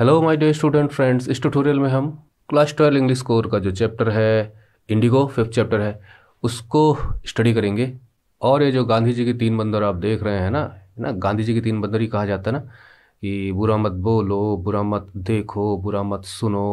Hello my dear student friends इस tutorial में हम क्लास ट्वेल्व इंग्लिश कोर का जो चैप्टर है इंडिगो फिफ्थ चैप्टर है उसको स्टडी करेंगे और ये जो गांधी जी के तीन बंदर आप देख रहे हैं ना है ना गांधी जी के तीन बंदर ही कहा जाता है ना कि बुरा मत बोलो बुरा मत देखो बुरा मत सुनो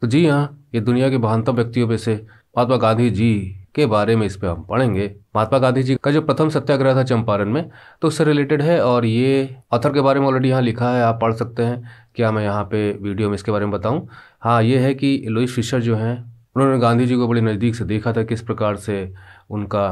तो जी हाँ ये दुनिया के महानतम व्यक्तियों में से महात्मा गांधी जी के बारे में इस पर हम पढ़ेंगे महात्मा गांधी जी का जो प्रथम सत्याग्रह था चंपारण में तो उससे रिलेटेड है और ये ऑथर के बारे में ऑलरेडी यहाँ लिखा है आप पढ़ सकते हैं क्या मैं यहाँ पे वीडियो में इसके बारे में बताऊँ हाँ ये है कि लुइस फिशर जो हैं उन्होंने गांधी जी को बड़े नज़दीक से देखा था किस प्रकार से उनका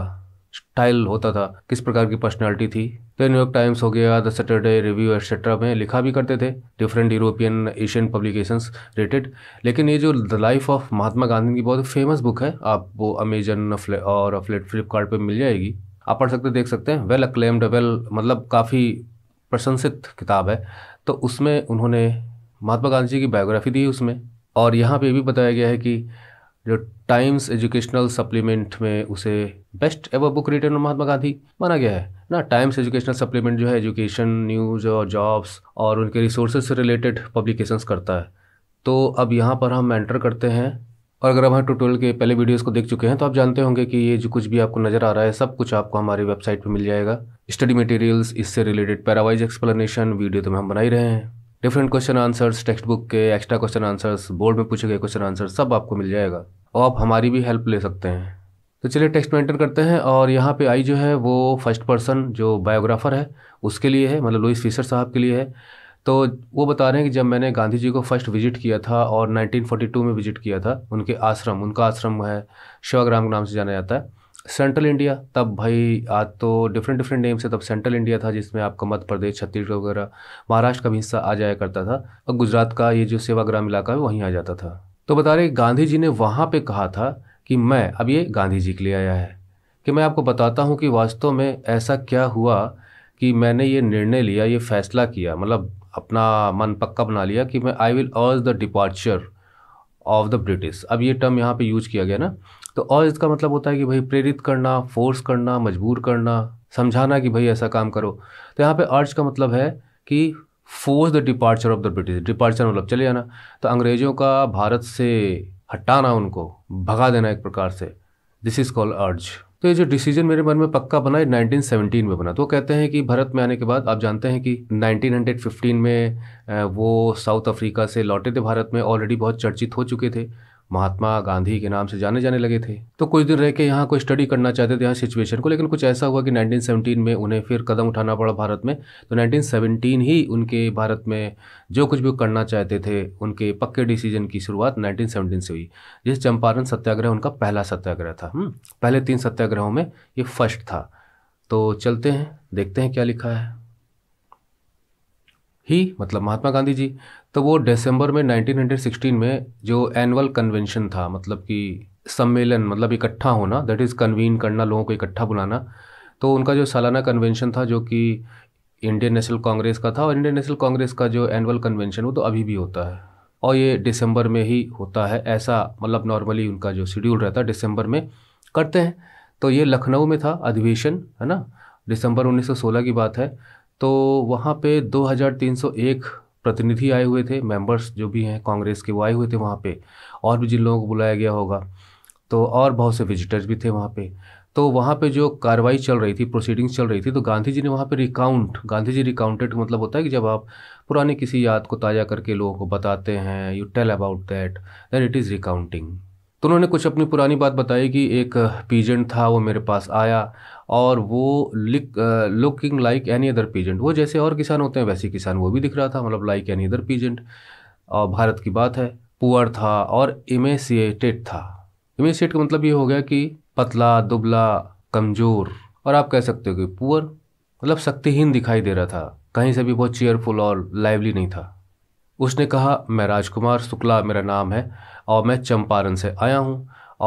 स्टाइल होता था किस प्रकार की पर्सनैलिटी थी तो न्यूयॉर्क टाइम्स हो गया द सैटरडे रिव्यू एक्सेट्रा में लिखा भी करते थे different European Asian publications related लेकिन ये जो the life of Mahatma Gandhi की बहुत फेमस बुक है आप वो अमेजन और फ्लिपकार्ट मिल जाएगी आप पढ़ सकते देख सकते हैं वेल अक्लेम्ड वेल मतलब काफ़ी प्रशंसित किताब है तो उसमें उन्होंने महात्मा गांधी जी की बायोग्राफी दी उसमें और यहाँ पे भी बताया गया है कि जो टाइम्स एजुकेशनल सप्लीमेंट में उसे best ever book written Mahatma Gandhi माना गया है ना टाइम्स एजुकेशनल सप्लीमेंट जो है एजुकेशन न्यूज़ और जॉब्स और उनके रिसोर्सेज से रिलेटेड पब्लिकेशंस करता है तो अब यहाँ पर हम एंटर करते हैं और अगर आप ट्यूटोरियल के पहले वीडियोस को देख चुके हैं तो आप जानते होंगे कि ये जो कुछ भी आपको नज़र आ रहा है सब कुछ आपको हमारी वेबसाइट पर मिल जाएगा स्टडी मटेरियल्स इससे रिलेटेड पैरावाइज एक्सप्लेनेशन वीडियो तो हम बनाई रहे हैं different question answers text book के एक्स्ट्रा क्वेश्चन आंसर्स बोर्ड में पूछे गए क्वेश्चन आंसर सब आपको मिल जाएगा और आप हमारी भी हेल्प ले सकते हैं तो चलिए टेक्स्ट एंटर करते हैं और यहाँ पे आई जो है वो फर्स्ट पर्सन जो बायोग्राफर है उसके लिए है मतलब लुइस फीसर साहब के लिए है तो वो बता रहे हैं कि जब मैंने गांधी जी को फर्स्ट विजिट किया था और 1942 में विजिट किया था उनके आश्रम उनका आश्रम है शिवाग्राम के नाम से जाना जाता है सेंट्रल इंडिया तब भाई आज तो डिफरेंट डिफरेंट नेम से तब सेंट्रल इंडिया था जिसमें आपका मध्य प्रदेश छत्तीसगढ़ वगैरह महाराष्ट्र का भी हिस्सा आ जाया करता था और गुजरात का ये जो सेवाग्राम इलाका है वहीं आ जाता था तो बता रहे गांधी जी ने वहाँ पे कहा था कि मैं अब ये गांधी जी के लिए आया है कि मैं आपको बताता हूँ कि वास्तव में ऐसा क्या हुआ कि मैंने ये निर्णय लिया ये फैसला किया मतलब अपना मन पक्का बना लिया कि मैं I will urge the departure of the British अब ये टर्म यहाँ पे यूज किया गया ना तो और इसका मतलब होता है कि भाई प्रेरित करना फोर्स करना मजबूर करना समझाना कि भाई ऐसा काम करो तो यहाँ पे अर्ज का मतलब है कि force the departure of the British departure मतलब चले जाना तो अंग्रेज़ों का भारत से हटाना उनको भगा देना एक प्रकार से दिस इज़ कॉल्ड अर्ज तो ये जो डिसीजन मेरे मन में पक्का बना है 1917 में बना तो कहते हैं कि भारत में आने के बाद आप जानते हैं कि 1915 में वो साउथ अफ्रीका से लौटे थे भारत में ऑलरेडी बहुत चर्चित हो चुके थे महात्मा गांधी के नाम से जाने जाने लगे थे तो कुछ दिन रह के यहाँ कोई स्टडी करना चाहते थे यहाँ सिचुएशन को लेकिन कुछ ऐसा हुआ कि 1917 में उन्हें फिर कदम उठाना पड़ा भारत में तो 1917 ही उनके भारत में जो कुछ भी करना चाहते थे उनके पक्के डिसीजन की शुरुआत 1917 से हुई जिस चंपारण सत्याग्रह उनका पहला सत्याग्रह था हम्म, पहले तीन सत्याग्रहों में ये फर्स्ट था तो चलते हैं देखते हैं क्या लिखा है ही मतलब महात्मा गांधी जी तो वो दिसंबर में 1916 में जो एनुअल कन्वेंशन था मतलब कि सम्मेलन मतलब इकट्ठा होना दैट इज़ कन्वीन करना लोगों को इकट्ठा बुलाना तो उनका जो सालाना कन्वेंशन था जो कि इंडियन नेशनल कांग्रेस का था और इंडियन नेशनल कांग्रेस का जो एनुअल कन्वेंशन वो तो अभी भी होता है और ये दिसंबर में ही होता है ऐसा मतलब नॉर्मली उनका जो शेड्यूल रहता है दिसंबर में करते हैं तो ये लखनऊ में था अधिवेशन है ना दिसंबर 1916 की बात है तो वहाँ पे 2301 प्रतिनिधि आए हुए थे मेंबर्स जो भी हैं कांग्रेस के वो आए हुए थे वहाँ पे और भी जिन लोगों को बुलाया गया होगा तो और बहुत से विजिटर्स भी थे वहाँ पे तो वहाँ पे जो कार्रवाई चल रही थी प्रोसीडिंग्स चल रही थी तो गांधी जी ने वहाँ पे रिकाउंट गांधी जी रिकाउंटेड मतलब होता है कि जब आप पुराने किसी याद को ताज़ा करके लोगों को बताते हैं you tell about that then it is recounting तो उन्होंने कुछ अपनी पुरानी बात बताई कि एक पीजेंट था वो मेरे पास आया और वो looking like any other peasant वो जैसे और किसान होते हैं वैसे किसान वो भी दिख रहा था मतलब लाइक एनी अदर पीजेंट और भारत की बात है पुअर था और इमेसिएटेड था इमेसिएट का मतलब ये हो गया कि पतला दुबला कमज़ोर और आप कह सकते हो कि पुअर मतलब शक्तिहीन दिखाई दे रहा था कहीं से भी बहुत चेयरफुल और लाइवली नहीं था उसने कहा मैं राजकुमार शुक्ला मेरा नाम है और मैं चंपारण से आया हूँ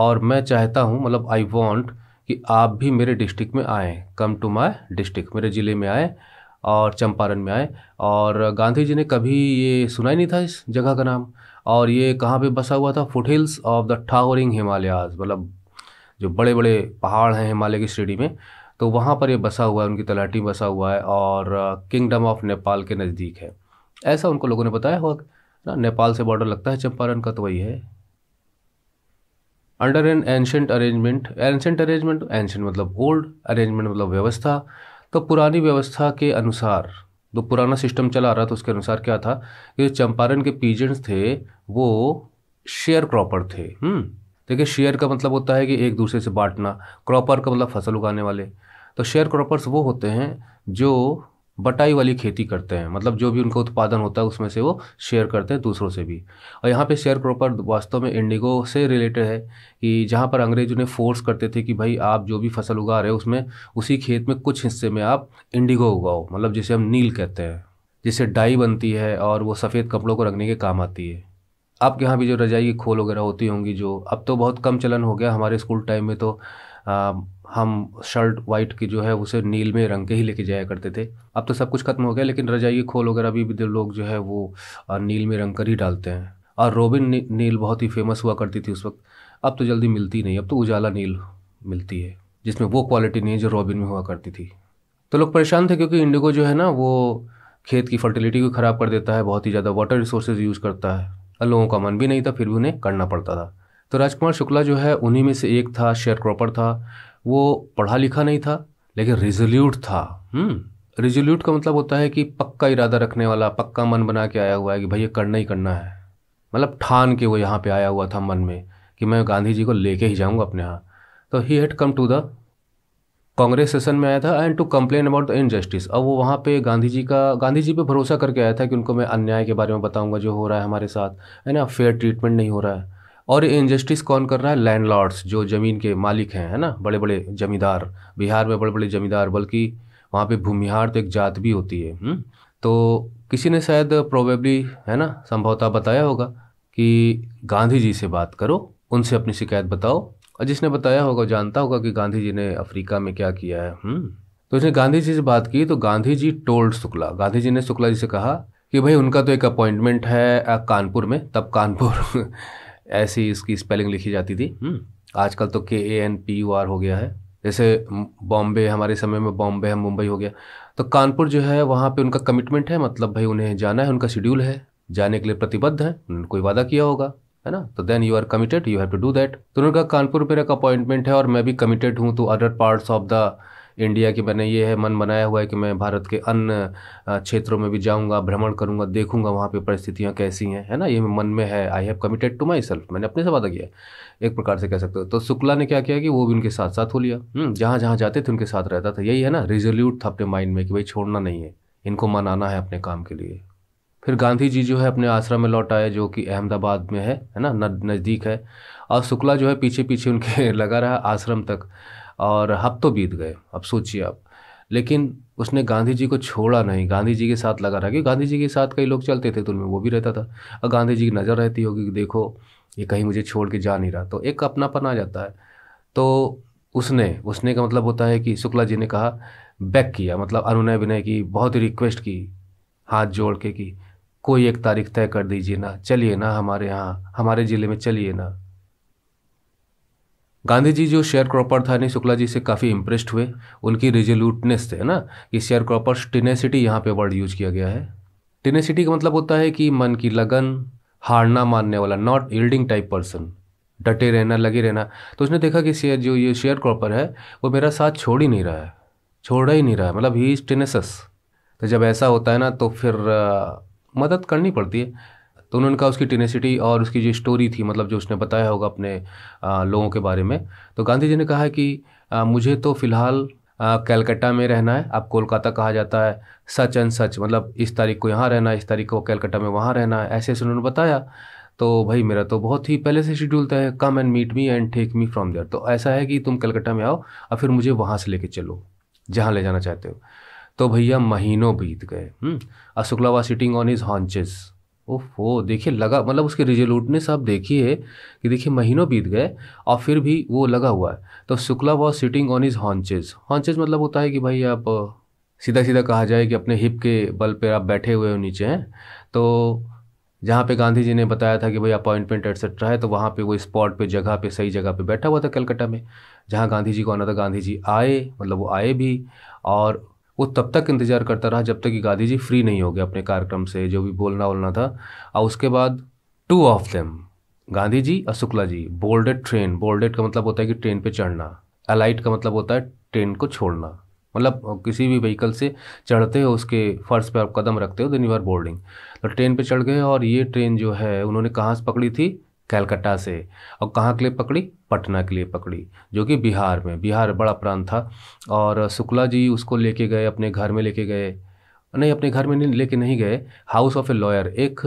और मैं चाहता हूँ मतलब आई वॉन्ट कि आप भी मेरे डिस्ट्रिक्ट में आएँ कम टू माई डिस्ट्रिक्ट मेरे ज़िले में आएँ और चंपारण में आएँ और गांधी जी ने कभी ये सुना ही नहीं था इस जगह का नाम और ये कहाँ पे बसा हुआ था foothills of the towering Himalayas मतलब जो बड़े बड़े पहाड़ हैं हिमालय की श्रेणी में तो वहाँ पर ये बसा हुआ है उनकी तलाटी बसा हुआ है और किंगडम ऑफ नेपाल के नज़दीक है ऐसा उनको लोगों ने बताया हुआ ना नेपाल से बॉर्डर लगता है चंपारण का तो वही है under an ancient arrangement ancient arrangement ancient मतलब ओल्ड अरेंजमेंट मतलब व्यवस्था तो पुरानी व्यवस्था के अनुसार जो पुराना सिस्टम चला आ रहा था उसके अनुसार क्या था कि जो चंपारण के पीजेंट्स थे वो शेयर क्रॉपर थे हम्म, देखिए शेयर का मतलब होता है कि एक दूसरे से बांटना क्रॉपर का मतलब फसल उगाने वाले तो शेयर क्रॉपर्स वो होते हैं जो बटाई वाली खेती करते हैं मतलब जो भी उनका उत्पादन होता है उसमें से वो शेयर करते हैं दूसरों से भी और यहाँ पे शेयर प्रॉपर वास्तव में इंडिगो से रिलेटेड है कि जहाँ पर अंग्रेज उन्हें फोर्स करते थे कि भाई आप जो भी फसल उगा रहे हो उसमें उसी खेत में कुछ हिस्से में आप इंडिगो उगाओ मतलब जिसे हम नील कहते हैं जिससे डाई बनती है और वो सफ़ेद कपड़ों को रंगने के काम आती है आपके यहाँ भी जो रजाई की खोल वगैरह होती होंगी जो अब तो बहुत कम चलन हो गया हमारे स्कूल टाइम में तो हम शर्ट वाइट की जो है उसे नील में रंग के ही लेके जाया करते थे अब तो सब कुछ खत्म हो गया लेकिन रजाई खोल वगैरह भी लोग जो है वो नील में रंग कर ही डालते हैं और रोबिन नी, नील बहुत ही फेमस हुआ करती थी उस वक्त अब तो जल्दी मिलती नहीं अब तो उजाला नील मिलती है जिसमें वो क्वालिटी नहीं है जो रॉबिन में हुआ करती थी तो लोग परेशान थे क्योंकि इंडिगो जो है ना वो खेत की फर्टिलिटी को ख़राब कर देता है बहुत ही ज़्यादा वाटर रिसोर्सेज यूज़ करता है और लोगों का मन भी नहीं था फिर भी उन्हें करना पड़ता था तो राजकुमार शुक्ला जो है उन्हीं में से एक था शेयर क्रॉपर था वो पढ़ा लिखा नहीं था लेकिन रिजोल्यूट था रिजोल्यूट हम्म, का मतलब होता है कि पक्का इरादा रखने वाला पक्का मन बना के आया हुआ है कि भाई ये करना ही करना है मतलब ठान के वो यहाँ पे आया हुआ था मन में कि मैं गांधी जी को लेके ही जाऊँगा अपने यहाँ तो ही had come to the Congress session में आया था and to complain about the injustice अब वो वहाँ पे गांधी जी का गांधी जी पे भरोसा करके आया था कि उनको मैं अन्याय के बारे में बताऊंगा जो हो रहा है हमारे साथ है ना फेयर ट्रीटमेंट नहीं हो रहा है और ये इंजस्टिस कौन कर रहा है लैंडलॉर्ड्स जो ज़मीन के मालिक हैं है ना बड़े बड़े जमींदार बिहार में बड़े बड़े जमींदार बल्कि वहाँ पे भूमिहार तो एक जात भी होती है हुँ? हम्म? तो किसी ने शायद प्रोबेबली है ना संभवतः बताया होगा कि गांधी जी से बात करो उनसे अपनी शिकायत बताओ और जिसने बताया होगा जानता होगा कि गांधी जी ने अफ्रीका में क्या किया है हुँ? हम्म? तो उसने गांधी जी से बात की तो गांधी जी टोल्ड शुक्ला गांधी जी ने शुक्ला जी से कहा कि भाई उनका तो एक अपॉइंटमेंट है कानपुर में तब कानपुर ऐसी इसकी स्पेलिंग लिखी जाती थी हम्म। आजकल तो K A N P U R हो गया है जैसे बॉम्बे हमारे समय में बॉम्बे है मुंबई हो गया तो कानपुर जो है वहाँ पे उनका कमिटमेंट है मतलब भाई उन्हें जाना है उनका शेड्यूल है जाने के लिए प्रतिबद्ध है उन्होंने कोई वादा किया होगा है ना तो then you are committed you have to do that तो उनका कानपुर मेरा अपॉइंटमेंट है और मैं भी कमिटेड हूँ to other parts of the India की मैंने ये है मन बनाया हुआ है कि मैं भारत के अन्य क्षेत्रों में भी जाऊँगा भ्रमण करूँगा देखूंगा वहाँ पे परिस्थितियाँ कैसी हैं है ना ये मन में है I have committed to myself मैंने अपने से वादा किया एक प्रकार से कह सकते हो तो शुक्ला ने क्या किया कि वो भी उनके साथ साथ हो लिया जहाँ हम्म, जहाँ जाते थे उनके साथ रहता था यही है ना रिजोल्यूट था अपने माइंड में कि भाई छोड़ना नहीं है इनको मनाना है अपने काम के लिए फिर गांधी जी जो है अपने आश्रम में लौट आए जो कि अहमदाबाद में है है ना नज़दीक है और शुक्ला जो है पीछे पीछे उनके लगा रहा आश्रम तक और हफ्तों बीत गए अब सोचिए आप लेकिन उसने गांधी जी को छोड़ा नहीं गांधी जी के साथ लगा रहा क्योंकि गांधी जी के साथ कई लोग चलते थे तो उनमें वो भी रहता था और गांधी जी की नज़र रहती होगी कि देखो ये कहीं मुझे छोड़ के जा नहीं रहा तो एक अपनापन आ जाता है तो उसने उसने का मतलब होता है कि शुक्ला जी ने कहा बैक किया मतलब अनुनय विनय की बहुत ही रिक्वेस्ट की हाथ जोड़ के कि कोई एक तारीख तय कर दीजिए ना चलिए ना हमारे यहाँ हमारे ज़िले में चलिए ना गांधी जी जो शेयर क्रॉपर था नहीं शुक्ला जी से काफ़ी इम्प्रेस्ड हुए उनकी रिजोल्यूटनेस थे ना कि शेयर क्रॉपर टिनेसिटी यहाँ पे वर्ड यूज किया गया है टिनेसिटी का मतलब होता है कि मन की लगन हारना मानने वाला नॉट इल्डिंग टाइप पर्सन डटे रहना लगे रहना तो उसने देखा कि शेयर जो ये शेयर क्रॉपर है वो मेरा साथ छोड़ ही नहीं रहा है छोड़ ही नहीं रहा है मतलब ही इज टिनेसस तो जब ऐसा होता है ना तो फिर आ, मदद करनी पड़ती है तो उन्होंने कहा उसकी टिनेसिटी और उसकी जो स्टोरी थी मतलब जो उसने बताया होगा अपने आ, लोगों के बारे में तो गांधी जी ने कहा कि आ, मुझे तो फ़िलहाल कैलकटा में रहना है अब कोलकाता कहा जाता है सच एंड सच मतलब इस तारीख को यहाँ रहना है इस तारीख को कैलकटा में वहाँ रहना है ऐसे ऐसे उन्होंने बताया तो भाई मेरा तो बहुत ही पहले से शेड्यूल तय है come and meet me and take me from there तो ऐसा है कि तुम कलकत्ता में आओ और फिर मुझे वहाँ से लेके चलो जहाँ ले जाना चाहते हो तो भैया महीनों बीत गए और शुक्लावा सिटिंग ऑन हिज हॉन्चेस हो देखिए लगा मतलब उसके रिजोल्यूटनेस आप देखिए कि देखिए महीनों बीत गए और फिर भी वो लगा हुआ है तो Shukla was sitting on his haunches haunches मतलब होता है कि भाई आप सीधा सीधा कहा जाए कि अपने हिप के बल पर आप बैठे हुए हो नीचे हैं तो जहाँ पे गांधी जी ने बताया था कि भाई अपॉइंटमेंट एट्सेट्रा है तो वहाँ पे वो स्पॉट पे जगह पे सही जगह पे बैठा हुआ था कलकत्ता में जहाँ गांधी जी को आना था गांधी जी आए मतलब वो आए भी और वो तब तक इंतज़ार करता रहा जब तक कि गांधी जी फ्री नहीं हो गए अपने कार्यक्रम से जो भी बोलना वोलना था और उसके बाद two of them Gandhi ji और शुक्ला जी बोल्डेड ट्रेन बोल्डेड का मतलब होता है कि ट्रेन पे चढ़ना अलाइट का मतलब होता है ट्रेन को छोड़ना मतलब किसी भी व्हीकल से चढ़ते हो उसके फर्श पे आप कदम रखते हो दिन यू आर बोर्डिंग तो ट्रेन पे चढ़ गए और ये ट्रेन जो है उन्होंने कहाँ से पकड़ी थी कैलकटा से और कहाँ के लिए पकड़ी पटना के लिए पकड़ी जो कि बिहार में बिहार बड़ा प्रांत था और शुक्ला जी उसको लेके गए अपने घर में लेके गए नहीं अपने घर में नहीं लेके नहीं गए हाउस ऑफ ए लॉयर एक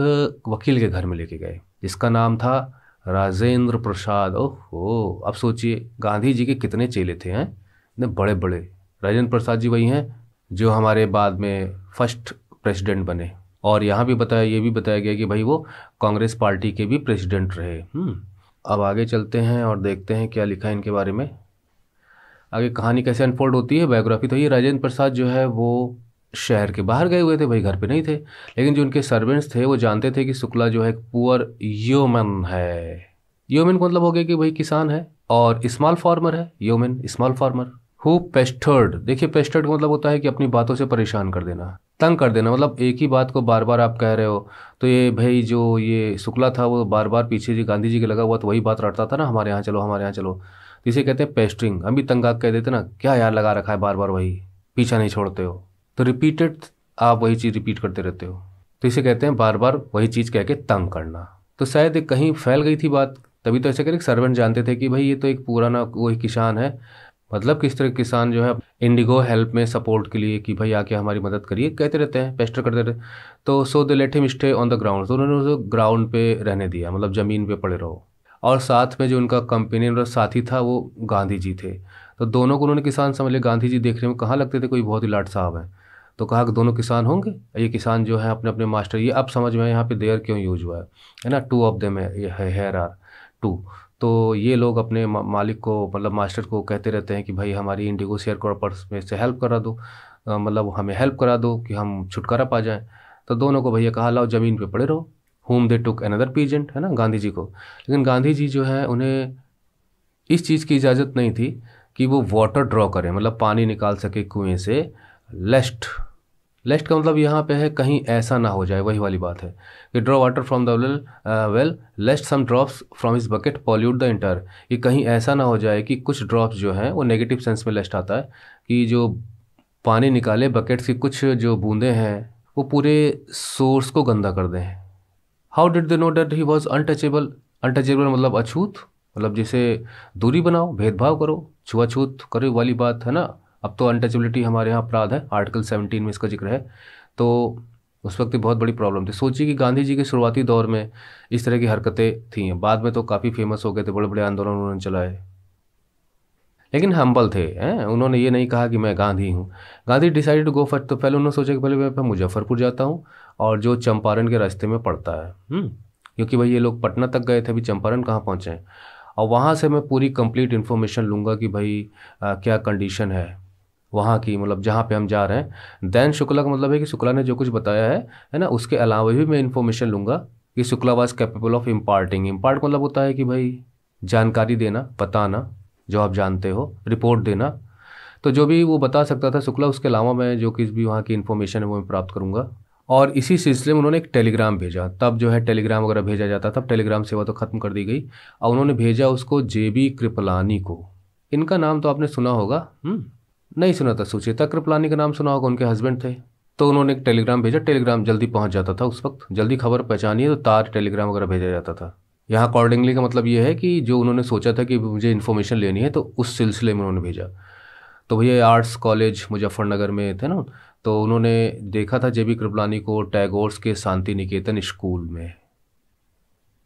वकील के घर में लेके गए जिसका नाम था राजेंद्र प्रसाद ओहो अब सोचिए गांधी जी के कितने चेले थे हैं इतने बड़े बड़े राजेंद्र प्रसाद जी वही हैं जो हमारे बाद में फर्स्ट प्रेसिडेंट बने और यहाँ भी बताया ये भी बताया गया कि भाई वो कांग्रेस पार्टी के भी प्रेसिडेंट रहे हम्म, अब आगे चलते हैं और देखते हैं क्या लिखा है इनके बारे में आगे कहानी कैसे अनफोल्ड होती है बायोग्राफी तो ये राजेंद्र प्रसाद जो है वो शहर के बाहर गए हुए थे भाई घर पे नहीं थे लेकिन जो उनके सर्वेंट्स थे वो जानते थे कि शुक्ला जो है पुअर योमन है योमिन को मतलब हो गया कि भाई किसान है और स्मॉल फार्मर है yeoman small farmer who pestered देखिए पेस्टर्ड का मतलब होता है कि अपनी बातों से परेशान कर देना तंग कर देना मतलब एक ही बात को बार बार आप कह रहे हो तो ये भाई जो ये शुक्ला था वो बार बार पीछे जी गांधी जी के लगा हुआ तो वही बात रटता था ना हमारे यहाँ चलो हमारे यहाँ चलो तो इसे कहते हैं पेस्टरिंग हम भी तंग कह देते ना क्या यार लगा रखा है बार बार वही पीछा नहीं छोड़ते हो तो रिपीटेड आप वही चीज़ रिपीट करते रहते हो तो इसे कहते हैं बार बार वही चीज़ कह के तंग करना तो शायद कहीं फैल गई थी बात तभी तो ऐसे करके सर्वेंट जानते थे कि भाई ये तो एक पुराना वही किसान है मतलब किस तरह किसान जो है इंडिगो हेल्प में सपोर्ट के लिए कि भाई आके हमारी मदद करिए कहते रहते हैं पेस्टर करते रहते तो so they let him stay on the ground तो उन्होंने उसे ग्राउंड पे रहने दिया मतलब ज़मीन पे पड़े रहो और साथ में जो उनका कंपेनियन और साथी था वो गांधी जी थे तो दोनों को उन्होंने किसान समझ लिया गांधी जी देखने में कहाँ लगते थे कोई बहुत ही लाट साहब हैं तो कहा कि दोनों किसान होंगे ये किसान जो है अपने अपने मास्टर ये अब समझ में यहाँ पे देयर क्यों यूज हुआ है ना टू ऑफ देम है हेयर आर टू तो ये लोग अपने मालिक को मतलब मास्टर को कहते रहते हैं कि भाई हमारी इंडिगो शेयर कॉर्पर्स में से हेल्प करा दो मतलब हमें हेल्प करा दो कि हम छुटकारा पा जाएँ तो दोनों को भैया कहा लाओ ज़मीन पे पड़े रहो whom they took another peasant है ना गांधी जी को लेकिन गांधी जी जो है उन्हें इस चीज़ की इजाज़त नहीं थी कि वो वाटर ड्रॉ करें मतलब पानी निकाल सके कुएँ से लेस्ट लेस्ट का मतलब यहाँ पे है कहीं ऐसा ना हो जाए वही वाली बात है कि draw water from the well well lest some drops from his bucket pollute the entire ये कहीं ऐसा ना हो जाए कि कुछ ड्रॉप्स जो हैं वो नेगेटिव सेंस में लेस्ट आता है कि जो पानी निकाले बकेट की कुछ जो बूंदें हैं वो पूरे सोर्स को गंदा कर दें how did they know that he was untouchable untouchable मतलब अछूत मतलब जैसे दूरी बनाओ भेदभाव करो छुआछूत करो वाली बात है ना अब तो अनटचबिलिटी हमारे यहाँ अपराध है आर्टिकल सेवनटीन में इसका जिक्र है तो उस वक्त बहुत बड़ी प्रॉब्लम थी सोचिए कि गांधी जी के शुरुआती दौर में इस तरह की हरकतें थी बाद में तो काफ़ी फेमस हो गए थे बड़े बड़े आंदोलन उन्होंने चलाए लेकिन हम्बल थे हैं उन्होंने ये नहीं कहा कि मैं गांधी हूँ Gandhi decided to go first तो पहले उन्होंने सोचा कि पहले मैं मुजफ्फरपुर जाता हूँ और जो चंपारण के रास्ते में पड़ता है हम्म, क्योंकि भाई ये लोग पटना तक गए थे अभी चंपारण कहाँ पहुँचे और वहाँ से मैं पूरी कंप्लीट इन्फॉर्मेशन लूँगा कि भाई आ, क्या कंडीशन है वहाँ की मतलब जहाँ पे हम जा रहे हैं दैन शुक्ला का मतलब है कि शुक्ला ने जो कुछ बताया है है ना उसके अलावा भी मैं इन्फॉर्मेशन लूँगा कि Shukla was capable of imparting impart मतलब होता है कि भाई जानकारी देना बताना जो आप जानते हो रिपोर्ट देना तो जो भी वो बता सकता था शुक्ला उसके अलावा मैं जो कि भी वहाँ की इन्फॉर्मेशन है वो मैं प्राप्त करूँगा और इसी सिलसिले में उन्होंने एक टेलीग्राम भेजा तब जो है टेलीग्राम वगैरह भेजा जाता था टेलीग्राम सेवा तो ख़त्म कर दी गई और उन्होंने भेजा उसको जे बी कृपलानी को इनका नाम तो आपने सुना होगा हुँ? हम्म। नहीं सुना था सुचेता कृपलानी का नाम सुना होगा उनके हस्बैंड थे तो उन्होंने एक टेलीग्राम भेजा टेलीग्राम जल्दी पहुंच जाता था उस वक्त जल्दी खबर है तो तार टेलीग्राम वगैरह भेजा जाता था यहाँ अकॉर्डिंगली का मतलब ये है कि जो उन्होंने सोचा था कि मुझे इन्फॉर्मेशन लेनी है तो उस सिलसिले में उन्होंने भेजा तो भैया आर्ट्स कॉलेज मुजफ्फरनगर में थे ना तो उन्होंने देखा था जे बी कृपलानी को टैगोर्स के शांति निकेतन स्कूल में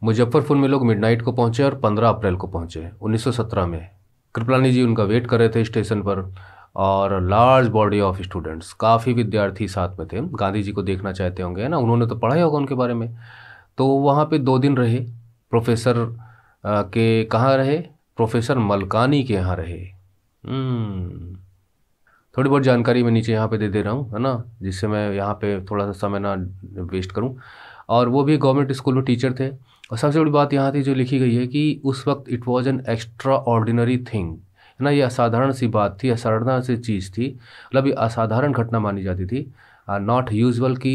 मुजफ्फरपुर में लोग मिडनाइट को पहुंचे और 15 अप्रैल को पहुंचे 1917 में कृपलानी जी उनका वेट कर रहे थे स्टेशन पर और लार्ज बॉडी ऑफ स्टूडेंट्स काफ़ी विद्यार्थी साथ में थे गांधी जी को देखना चाहते होंगे है ना उन्होंने तो पढ़ा ही होगा उनके बारे में तो वहाँ पे दो दिन रहे प्रोफेसर के कहाँ रहे प्रोफेसर मलकानी के यहाँ रहे हम्म। थोड़ी बहुत जानकारी मैं नीचे यहाँ पे दे दे रहा हूँ है ना जिससे मैं यहाँ पे थोड़ा सा समय ना वेस्ट करूँ और वो भी गवर्नमेंट स्कूल में टीचर थे और सबसे बड़ी बात यहाँ थी जो लिखी गई है कि उस वक्त it was an extraordinary thing है ना ये असाधारण सी बात थी असाधारण सी चीज़ थी मतलब ये असाधारण घटना मानी जाती थी नॉट यूजल कि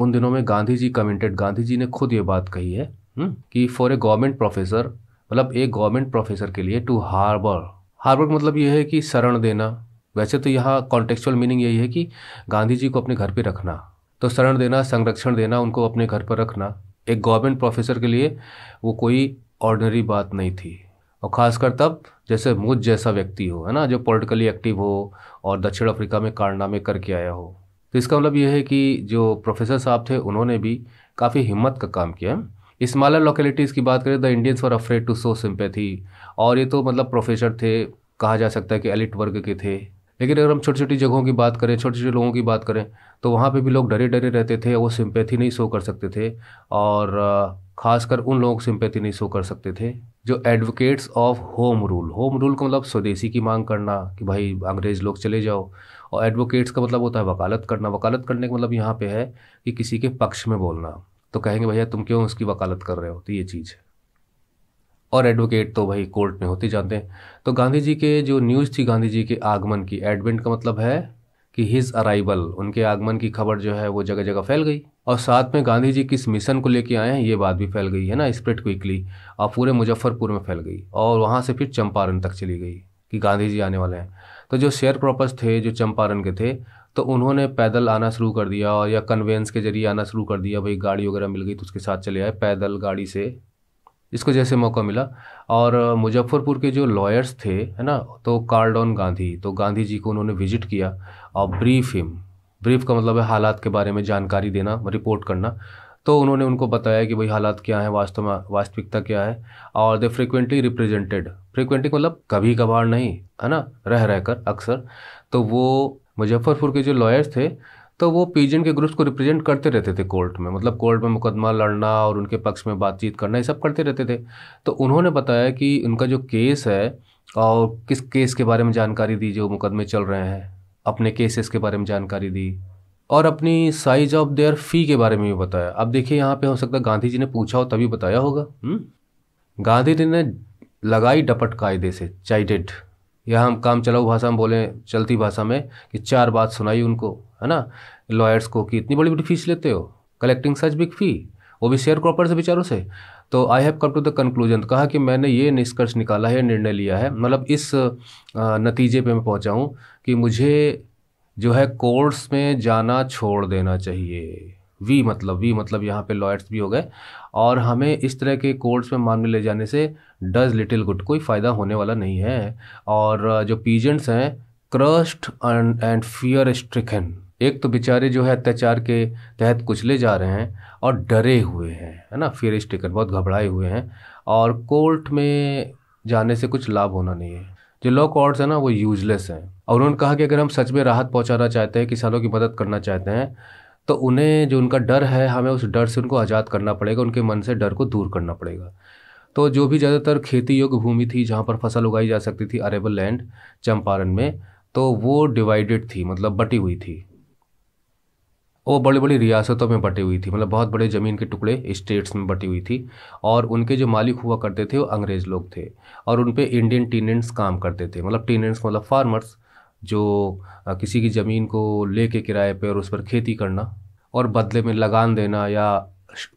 उन दिनों में गांधी जी कमेंटेड गांधी जी ने खुद ये बात कही है हुँ? हम्म, कि फॉर ए गवर्नमेंट प्रोफेसर मतलब एक गवर्नमेंट प्रोफेसर के लिए टू हार्बर हार्बर मतलब ये है कि शरण देना वैसे तो यहाँ कॉन्टेक्चुअल मीनिंग यही है कि गांधी जी को अपने घर पर रखना तो शरण देना संरक्षण देना उनको अपने घर पर रखना एक गवर्नमेंट प्रोफेसर के लिए वो कोई ऑर्डनरी बात नहीं थी और ख़ासकर तब जैसे मुझ जैसा व्यक्ति हो है ना जो पॉलिटिकली एक्टिव हो और दक्षिण अफ्रीका में कारनामे करके आया हो तो इसका मतलब ये है कि जो प्रोफेसर साहब थे उन्होंने भी काफ़ी हिम्मत का काम किया इस माला लोकेलिटीज़ की बात करें the Indians were afraid to show sympathy और ये तो मतलब प्रोफेसर थे कहा जा सकता है कि एलिट वर्ग के थे लेकिन अगर हम छोटी छोटी जगहों की बात करें छोटे छोटे लोगों की बात करें तो वहाँ पे भी लोग डरे डरे रहते थे वो सिंपैथी नहीं शो कर सकते थे और ख़ासकर उन लोगों को सिंपैथी नहीं शो कर सकते थे जो advocates of home rule home rule का मतलब स्वदेशी की मांग करना कि भाई अंग्रेज़ लोग चले जाओ और एडवोकेट्स का मतलब होता है वकालत करना वकालत करने का मतलब यहाँ पे है कि किसी के पक्ष में बोलना तो कहेंगे भैया तुम क्यों उसकी वकालत कर रहे हो तो ये चीज़ है और एडवोकेट तो भाई कोर्ट में होते जाते हैं तो गांधी जी के जो न्यूज़ थी गांधी जी के आगमन की एडवेंट का मतलब है कि हिज अराइवल उनके आगमन की खबर जो है वो जगह जगह फैल गई और साथ में गांधी जी किस मिशन को लेके आए हैं ये बात भी फैल गई है ना स्प्रेड क्विकली और पूरे मुजफ्फरपुर में फैल गई और वहाँ से फिर चंपारण तक चली गई कि गांधी जी आने वाले हैं तो जो शेयर प्रॉपर्स थे जो चंपारण के थे तो उन्होंने पैदल आना शुरू कर दिया और या कन्वेंस के जरिए आना शुरू कर दिया भाई गाड़ी वगैरह मिल गई तो उसके साथ चले आए पैदल गाड़ी से इसको जैसे मौका मिला और मुजफ्फरपुर के जो लॉयर्स थे है ना तो कार्डॉन गांधी तो गांधी जी को उन्होंने विजिट किया और ब्रीफ हिम ब्रीफ का मतलब है हालात के बारे में जानकारी देना रिपोर्ट करना तो उन्होंने उनको बताया कि भाई हालात क्या है वास्तव में वास्तविकता क्या है और दे फ्रिक्वेंटली रिप्रेजेंटेड फ्रिक्वेंटली मतलब कभी कभार नहीं है ना रह रहकर अक्सर तो वो मुजफ्फरपुर के जो लॉयर्स थे तो वो पीजन के ग्रुप्स को रिप्रेजेंट करते रहते थे कोर्ट में मतलब कोर्ट में मुकदमा लड़ना और उनके पक्ष में बातचीत करना ये सब करते रहते थे तो उन्होंने बताया कि उनका जो केस है और किस केस के बारे में जानकारी दी जो मुकदमे चल रहे हैं अपने केसेस के बारे में जानकारी दी और अपनी साइज ऑफ देयर फ़ी के बारे में भी बताया अब देखिए यहाँ पे हो सकता है गांधी जी ने पूछा हो तभी बताया होगा हम्म? गांधी जी ने लगाई डपट कायदे से चाइडेड यहाँ हम काम चलाऊ भाषा में बोले चलती भाषा में कि चार बात सुनाई उनको है ना लॉयर्स को कि इतनी बड़ी बड़ी फीस लेते हो कलेक्टिंग सच बिग फी वो भी शेयर क्रॉपर से बेचारों से तो I have come to the conclusion कहा कि मैंने ये निष्कर्ष निकाला है निर्णय लिया है मतलब इस नतीजे पे मैं पहुंचा हूँ कि मुझे जो है कोर्स में जाना छोड़ देना चाहिए वी मतलब वी मतलब यहाँ पे लॉयर्स भी हो गए और हमें इस तरह के कोर्ट्स में मामले ले जाने से डज लिटिल गुड कोई फ़ायदा होने वाला नहीं है और जो पीजेंट्स हैं क्रस्ट एंड फियर स्ट्रिकन एक तो बेचारे जो है अत्याचार के तहत कुचले जा रहे हैं और डरे हुए हैं है ना फिर स्टिकर बहुत घबराए हुए हैं और कोर्ट में जाने से कुछ लाभ होना नहीं है जो लॉ कोर्ट्स हैं ना वो यूजलेस हैं और उन्होंने कहा कि अगर हम सच में राहत पहुंचाना चाहते हैं किसानों की मदद करना चाहते हैं तो उन्हें जो उनका डर है हमें उस डर से उनको आज़ाद करना पड़ेगा उनके मन से डर को दूर करना पड़ेगा तो जो भी ज़्यादातर खेती योग्य भूमि थी जहाँ पर फसल उगाई जा सकती थी अरेबल लैंड चंपारण में तो वो डिवाइडेड थी मतलब बटी हुई थी वो बड़ी बड़ी रियासतों में बटी हुई थी मतलब बहुत बड़े ज़मीन के टुकड़े स्टेट्स में बटी हुई थी और उनके जो मालिक हुआ करते थे वो अंग्रेज़ लोग थे और उन पर इंडियन टीनेंट्स काम करते थे मतलब टीनेंट्स मतलब फार्मर्स जो किसी की ज़मीन को ले के किराए पर और उस पर खेती करना और बदले में लगान देना या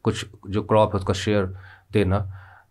कुछ जो क्रॉप है उसका शेयर देना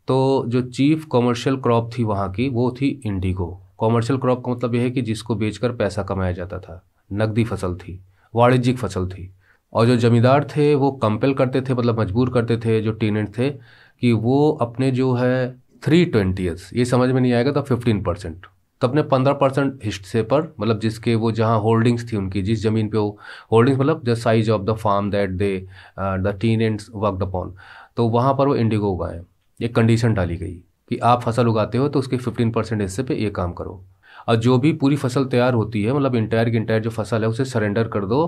तो जो चीफ कॉमर्शियल क्रॉप थी वहाँ की वो थी इंडिगो कॉमर्शियल क्रॉप का मतलब यह है कि जिसको बेचकर पैसा कमाया जाता था नकदी फसल थी वाणिज्यिक फसल थी और जो ज़मींदार थे वो कंपेल करते थे मतलब मजबूर करते थे जो टीनेंट थे कि वो अपने जो है थ्री ट्वेंटी ये समझ में नहीं आएगा तो फिफ्टीन परसेंट तो अपने पंद्रह परसेंट हिस्से पर मतलब जिसके वो जहाँ होल्डिंग्स थी उनकी जिस ज़मीन पे वो होल्डिंग्स मतलब the size of the farm that they the teen and worked upon तो वहाँ पर वो इंडिगो उगाएं एक कंडीशन डाली गई कि आप फसल उगाते हो तो उसके फिफ्टीन परसेंट हिस्से पे ये काम करो और जो भी पूरी फसल तैयार होती है मतलब इंटायर की इंटायर जो फसल है उसे सरेंडर कर दो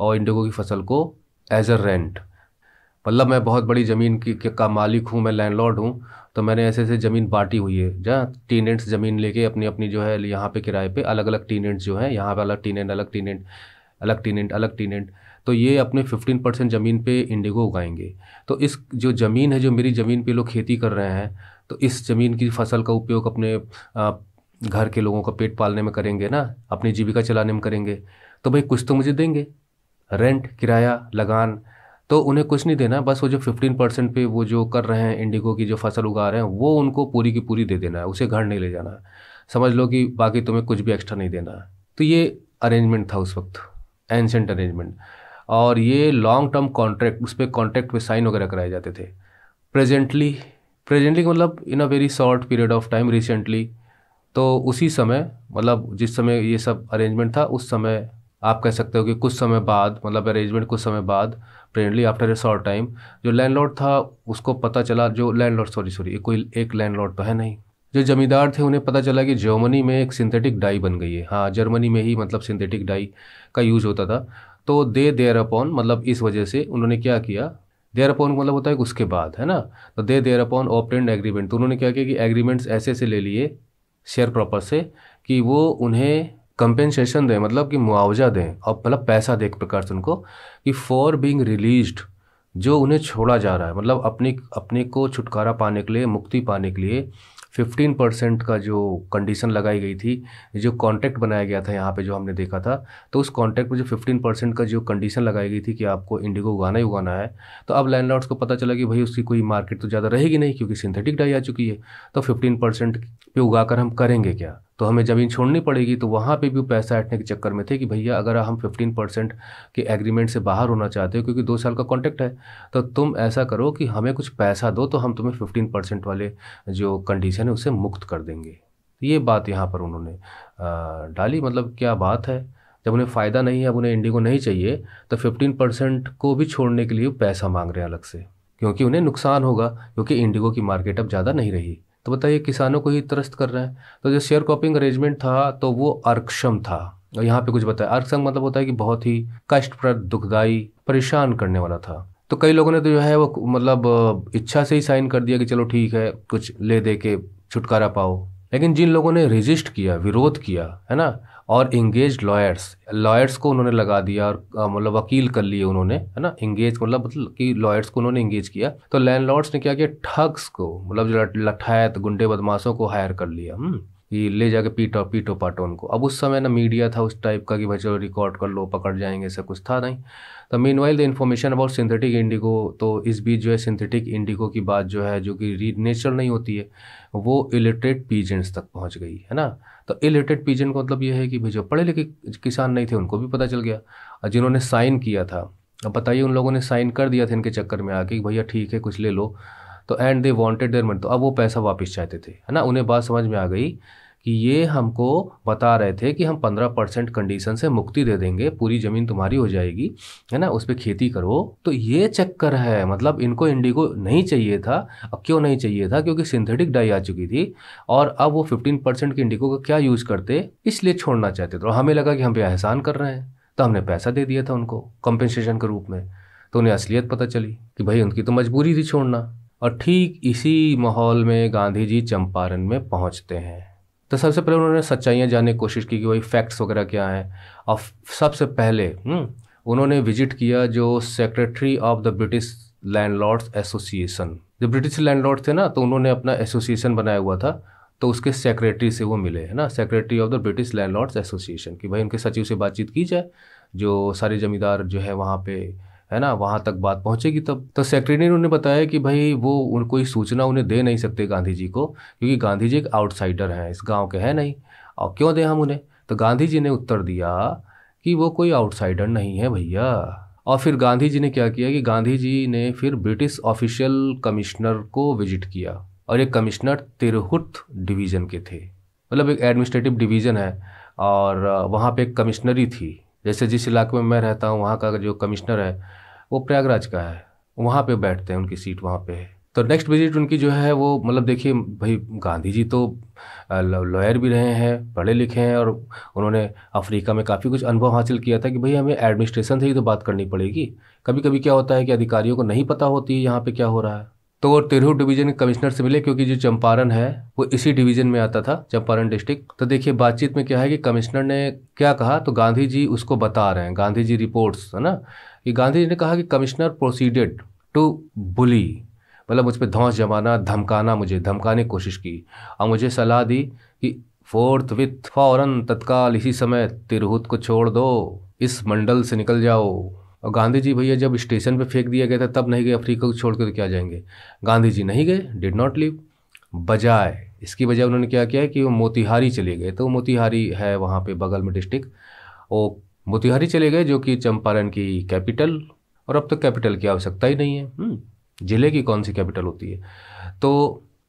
और इंडिगो की फसल को एज अ रेंट मतलब मैं बहुत बड़ी ज़मीन की का मालिक हूँ मैं लैंडलॉर्ड हूँ तो मैंने ऐसे ऐसे ज़मीन बांटी हुई है जहाँ टीनेंट्स ज़मीन लेके अपनी अपनी जो है यहाँ पे किराए पे अलग अलग टीनेंट्स जो हैं यहाँ पे अलग टीनेंट अलग टीनेंट अलग टीनेंट अलग टीनेंट तो ये अपने फिफ्टीन परसेंट ज़मीन पे इंडिगो उगाएंगे तो इस जो ज़मीन है जो मेरी ज़मीन पे लोग खेती कर रहे हैं तो इस ज़मीन की फसल का उपयोग अपने घर के लोगों का पेट पालने में करेंगे ना अपनी जीविका चलाने में करेंगे तो भाई कुछ तो मुझे देंगे रेंट किराया लगान तो उन्हें कुछ नहीं देना बस वो जो फिफ्टीन परसेंट पे वो जो कर रहे हैं इंडिगो की जो फसल उगा रहे हैं वो उनको पूरी की पूरी दे देना है उसे घर नहीं ले जाना है समझ लो कि बाकी तुम्हें कुछ भी एक्स्ट्रा नहीं देना है तो ये अरेंजमेंट था उस वक्त एंशेंट अरेंजमेंट और ये लॉन्ग टर्म कॉन्ट्रैक्ट उस पर कॉन्ट्रैक्ट पर साइन वगैरह कराए जाते थे प्रेजेंटली प्रेजेंटली मतलब in a very short period of time recently तो उसी समय मतलब जिस समय ये सब अरेंजमेंट था उस समय आप कह सकते हो कि कुछ समय बाद मतलब अरेंजमेंट कुछ समय बाद friendly after a short time जो लैंडलॉर्ड था उसको पता चला जो लैंडलॉर्ड सॉरी सॉरी कोई एक लैंडलॉर्ड तो है नहीं जो जमींदार थे उन्हें पता चला कि जर्मनी में एक सिंथेटिक डाई बन गई है हाँ जर्मनी में ही मतलब सिंथेटिक डाई का यूज़ होता था तो दे देयर अपॉन मतलब इस वजह से उन्होंने क्या किया देयर अपॉन मतलब होता है उसके बाद है ना तो they thereupon apparent agreement तो उन्होंने क्या किया कि एग्रीमेंट्स ऐसे ऐसे ले लिए शेयर प्रॉपर से कि वो उन्हें कंपेंसेशन दें मतलब कि मुआवजा दें और मतलब पैसा दें एक प्रकार से उनको कि फॉर बींग रिलीज जो उन्हें छोड़ा जा रहा है मतलब अपने अपने को छुटकारा पाने के लिए मुक्ति पाने के लिए फिफ्टीन परसेंट का जो कंडीशन लगाई गई थी जो कॉन्ट्रैक्ट बनाया गया था यहाँ पे जो हमने देखा था तो उस कॉन्ट्रैक्ट में जो फिफ्टीन परसेंट का जो कंडीशन लगाई गई थी कि आपको इंडिगो उगाना ही उगाना है तो अब लैंडलॉर्ड्स को पता चला कि भाई उसकी कोई मार्केट तो ज़्यादा रहेगी नहीं क्योंकि सिंथेटिक डाई आ चुकी है तो फिफ्टीन परसेंट पे उगा कर हम करेंगे क्या तो हमें ज़मीन छोड़नी पड़ेगी तो वहाँ पे भी पैसा ऐटने के चक्कर में थे कि भैया अगर हम फिफ्टीन परसेंट के एग्रीमेंट से बाहर होना चाहते हो क्योंकि दो साल का कॉन्ट्रैक्ट है तो तुम ऐसा करो कि हमें कुछ पैसा दो तो हम तुम्हें फिफ्टीन परसेंट वाले जो कंडीशन है उसे मुक्त कर देंगे ये बात यहाँ पर उन्होंने डाली मतलब क्या बात है जब उन्हें फ़ायदा नहीं है अब उन्हें इंडिगो नहीं चाहिए तो फिफ्टीन परसेंट को भी छोड़ने के लिए पैसा मांग रहे हैं अलग से क्योंकि उन्हें नुकसान होगा क्योंकि इंडिगो की मार्केट अब ज़्यादा नहीं रही तो बताइए किसानों को ही त्रस्त कर रहे हैं तो जो शेयर कॉपिंग अरेंजमेंट था तो वो अर्कक्षम था और यहाँ पे कुछ बताया अर्कसंग मतलब होता है कि बहुत ही कष्टप्रद दुखदायी परेशान करने वाला था तो कई लोगों ने तो जो है वो मतलब इच्छा से ही साइन कर दिया कि चलो ठीक है कुछ ले दे के छुटकारा पाओ लेकिन जिन लोगों ने रेजिस्ट किया विरोध किया है ना और इंगेज लॉयर्स लॉयर्स को उन्होंने लगा दिया और मतलब वकील कर लिए उन्होंने है ना इंगेज मतलब मतलब कि लॉयर्स को उन्होंने इंगेज किया तो लैंडलॉर्ड्स ने क्या किया ठग्स को मतलब जो लठायत गुंडे बदमाशों को हायर कर लिया हम्म? कि ले जाके पीटो पीटो पाटो उनको अब उस समय ना मीडिया था उस टाइप का कि भाई चलो रिकॉर्ड कर लो पकड़ जाएंगे ऐसा कुछ था नहीं तो meanwhile the information about synthetic indigo तो इस बीच जो है सिंथेटिक इंडिगो की बात जो है जो कि री नेचुरल नहीं होती है वो इलिटरेट पीजेंट्स तक पहुँच गई है ना तो इलिटरेट पीजन का मतलब यह है कि भाई जो पढ़े लिखे किसान नहीं थे उनको भी पता चल गया और जिन्होंने साइन किया था अब बताइए उन लोगों ने साइन कर दिया था इनके चक्कर में आके भैया ठीक है कुछ ले लो तो and they wanted their money तो अब वो पैसा वापस चाहते थे है ना उन्हें बात समझ में आ गई कि ये हमको बता रहे थे कि हम पंद्रह परसेंट कंडीशन से मुक्ति दे देंगे पूरी ज़मीन तुम्हारी हो जाएगी है ना उस पर खेती करो तो ये चक्कर है मतलब इनको इंडिगो नहीं चाहिए था अब क्यों नहीं चाहिए था क्योंकि सिंथेटिक डाई आ चुकी थी और अब वो फिफ्टीन परसेंट के इंडिगो का क्या यूज़ करते इसलिए छोड़ना चाहते थे और हमें लगा कि हम पे एहसान कर रहे हैं तो हमने पैसा दे दिया था उनको कंपेंसेशन के रूप में तो उन्हें असलियत पता चली कि भाई उनकी तो मजबूरी थी छोड़ना और ठीक इसी माहौल में गांधी जी चंपारण में पहुंचते हैं तो सबसे पहले उन्होंने सच्चाइयाँ जानने की कोशिश की कि वही फैक्ट्स वगैरह क्या हैं और सबसे पहले हम्म, उन्होंने विजिट किया जो secretary of the British landlords association जो ब्रिटिश लैंडलॉर्ड थे ना तो उन्होंने अपना एसोसिएशन बनाया हुआ था तो उसके सेक्रेटरी से वो मिले है ना secretary of the British landlords association कि भाई उनके सचिव से बातचीत की जाए जो सारे ज़मींदार जो है वहाँ पे है ना वहाँ तक बात पहुँचेगी तब तो सेक्रेटरी ने बताया कि भाई वो उन कोई सूचना उन्हें दे नहीं सकते गांधी जी को क्योंकि गांधी जी एक आउटसाइडर हैं इस गाँव के हैं नहीं और क्यों दें हम उन्हें तो गांधी जी ने उत्तर दिया कि वो कोई आउटसाइडर नहीं है भैया और फिर गांधी जी ने क्या किया कि गांधी जी ने फिर ब्रिटिश ऑफिशियल कमिश्नर को विजिट किया और ये कमिश्नर तिरहुत डिवीज़न के थे मतलब एक एडमिनिस्ट्रेटिव डिवीज़न है और वहाँ पे एक कमिश्नरी थी जैसे जिस इलाके में मैं रहता हूँ वहाँ का जो कमिश्नर है वो प्रयागराज का है वहाँ पे बैठते हैं उनकी सीट वहाँ पे है तो नेक्स्ट विजिट उनकी जो है वो मतलब देखिए भाई गांधी जी तो लॉयर भी रहे हैं पढ़े लिखे हैं और उन्होंने अफ्रीका में काफ़ी कुछ अनुभव हासिल किया था कि भाई हमें एडमिनिस्ट्रेशन से ही तो बात करनी पड़ेगी कभी कभी क्या होता है कि अधिकारियों को नहीं पता होती है यहाँ पर क्या हो रहा है तो वो तिरहु डिवीजन के कमिश्नर से मिले क्योंकि जो चंपारण है वो इसी डिवीजन में आता था चंपारण डिस्ट्रिक्ट तो देखिए बातचीत में क्या है कि कमिश्नर ने क्या कहा तो गांधी जी उसको बता रहे हैं गांधी जी रिपोर्ट्स है ना कि गांधी जी ने कहा कि कमिश्नर प्रोसीडेड टू बुली मतलब मुझ पर धौस जमाना धमकाना मुझे धमकाने की कोशिश की और मुझे सलाह दी कि फोर्थ विथ फौरन तत्काल इसी समय तिरहुत को छोड़ दो इस मंडल से निकल जाओ और गांधी जी भैया जब स्टेशन पे फेंक दिया गया था तब नहीं गए अफ्रीका को छोड़ कर क्या जाएंगे गांधी जी नहीं गए डिड नॉट लिव बजाय इसकी बजाय उन्होंने क्या किया कि वो मोतिहारी चले गए तो मोतिहारी है वहाँ पे बगल में डिस्ट्रिक्ट वो मोतिहारी चले गए जो कि चंपारण की कैपिटल और अब तक कैपिटल की आवश्यकता ही नहीं है हम्म, ज़िले की कौन सी कैपिटल होती है तो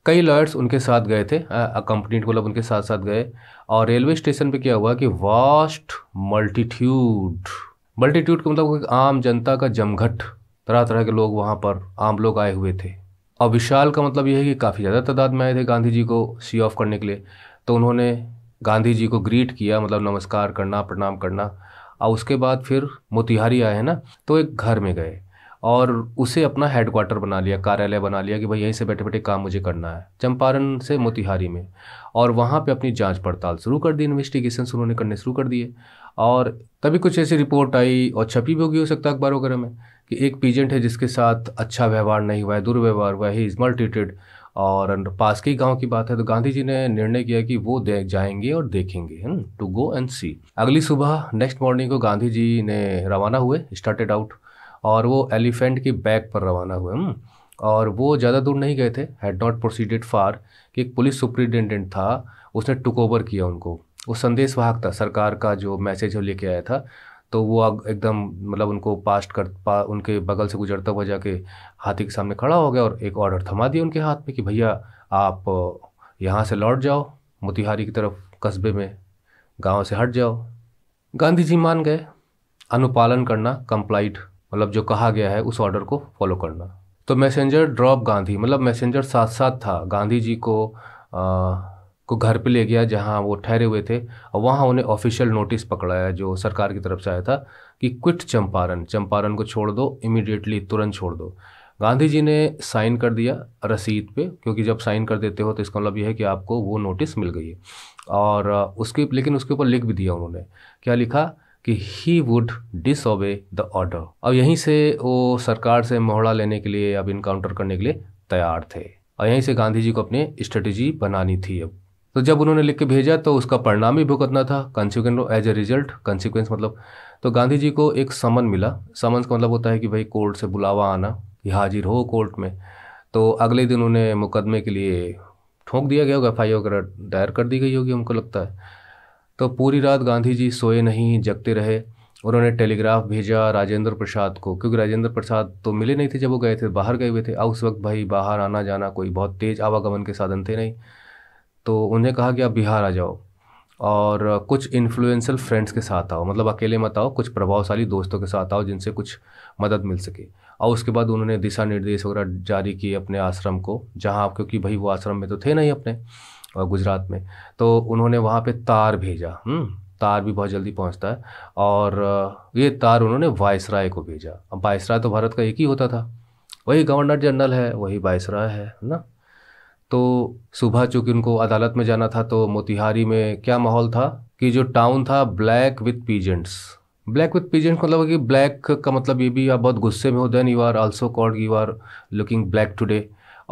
कई लॉयर्स उनके साथ गए थे कंपनी मतलब उनके साथ साथ गए और रेलवे स्टेशन पे क्या हुआ कि वास्ट मल्टीट्यूड मल्टीट्यूड का मतलब आम जनता का जमघट तरह तरह के लोग वहाँ पर आम लोग आए हुए थे और विशाल का मतलब यह है कि काफ़ी ज़्यादा तादाद में आए थे गांधी जी को सी ऑफ करने के लिए तो उन्होंने गांधी जी को ग्रीट किया मतलब नमस्कार करना प्रणाम करना और उसके बाद फिर मोतिहारी आए हैं ना तो एक घर में गए और उसे अपना हेड क्वार्टर बना लिया कार्यालय बना लिया कि भाई यहीं से बैठे बैठे काम मुझे करना है चंपारण से मोतिहारी में और वहाँ पे अपनी जांच पड़ताल शुरू कर दी इन्वेस्टिगेशन उन्होंने करने शुरू कर दिए और तभी कुछ ऐसी रिपोर्ट आई और छपी भी होगी हो सकता है अखबार वगैरह में कि एक पेजेंट है जिसके साथ अच्छा व्यवहार नहीं हुआ है दुर्व्यवहार हुआ है इज़ मल्टीटेड और पास के गांव की बात है तो गांधी जी ने निर्णय किया कि वो दे जाएंगे और देखेंगे टू गो एंड सी अगली सुबह नेक्स्ट मॉर्निंग को गांधी जी ने रवाना हुए स्टार्टेड आउट और वो एलिफेंट की बैक पर रवाना हुए हुँ? हम्म? और वो ज़्यादा दूर नहीं गए थे हैड नॉट प्रोसीडेड फार कि एक पुलिस सुप्रिंटेंडेंट था उसने टुक ओवर किया उनको वो संदेशवाहक था सरकार का जो मैसेज वो लेके आया था तो वो एकदम मतलब उनको पास्ट कर पा उनके बगल से गुजरता हुआ जाके हाथी के सामने खड़ा हो गया और एक ऑर्डर थमा दिया उनके हाथ में कि भैया आप यहाँ से लौट जाओ मोतिहारी की तरफ कस्बे में गांव से हट जाओ गांधी जी मान गए अनुपालन करना कंप्लाइट मतलब जो कहा गया है उस ऑर्डर को फॉलो करना तो मैसेंजर ड्रॉप गांधी मतलब मैसेंजर साथ साथ था गांधी जी को आ, को घर पे ले गया जहां वो ठहरे हुए थे और वहां उन्हें ऑफिशियल नोटिस पकड़ाया जो सरकार की तरफ से आया था कि क्विट चंपारण चंपारण को छोड़ दो इमिडिएटली तुरंत छोड़ दो गांधी जी ने साइन कर दिया रसीद पे क्योंकि जब साइन कर देते हो तो इसका मतलब यह है कि आपको वो नोटिस मिल गई है और उसके लेकिन उसके ऊपर लिख भी दिया उन्होंने क्या लिखा कि he would disobey the order अब यहीं से वो सरकार से मोहड़ा लेने के लिए अब इनकाउंटर करने के लिए तैयार थे और यहीं से गांधी जी को अपनी स्ट्रेटेजी बनानी थी अब तो जब उन्होंने लिख के भेजा तो उसका परिणाम ही भुगतना था consequence as a result consequence मतलब तो गांधी जी को एक समन मिला समन का मतलब होता है कि भाई कोर्ट से बुलावा आना कि हाजिर हो कोर्ट में तो अगले दिन उन्हें मुकदमे के लिए ठोंक दिया गया होगा एफ आई वगैरह दायर कर दी गई होगी हमको लगता है तो पूरी रात गांधी जी सोए नहीं जगते रहे उन्होंने टेलीग्राफ भेजा राजेंद्र प्रसाद को क्योंकि राजेंद्र प्रसाद तो मिले नहीं थे जब वो गए थे बाहर गए हुए थे और उस वक्त भाई बाहर आना जाना कोई बहुत तेज़ आवागमन के साधन थे नहीं तो उन्हें कहा कि आप बिहार आ जाओ और कुछ इन्फ्लुएंसल फ्रेंड्स के साथ आओ मतलब अकेले मत आओ कुछ प्रभावशाली दोस्तों के साथ आओ जिनसे कुछ मदद मिल सके और उसके बाद उन्होंने दिशा निर्देश वगैरह जारी किए अपने आश्रम को जहाँ क्योंकि भाई वो आश्रम में तो थे नहीं अपने गुजरात में तो उन्होंने वहाँ पे तार भेजा हम्म, तार भी बहुत जल्दी पहुँचता है और ये तार उन्होंने वायसराय को भेजा अब वायसराय तो भारत का एक ही होता था वही गवर्नर जनरल है वही वायसराय है ना तो सुबह चूंकि उनको अदालत में जाना था तो मोतिहारी में क्या माहौल था कि जो टाउन था black with peasants black with peasants मतलब कि ब्लैक का मतलब ये भी आप बहुत गुस्से में हो then you are also called you are looking black today